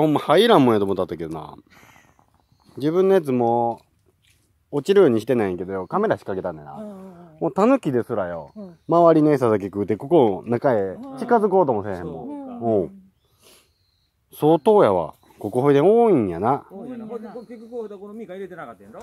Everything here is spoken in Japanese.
ほんま入らんもんやと思ったけどな。自分のやつも、落ちるようにしてないんやけどカメラ仕掛けたんだよな。もうタヌキですらよ、うん周りの餌だけ食うて、ここを中へ近づこうともせへんもん。相当やわ。ここほいで多いんやな。なここのミカ入れてなかったやろ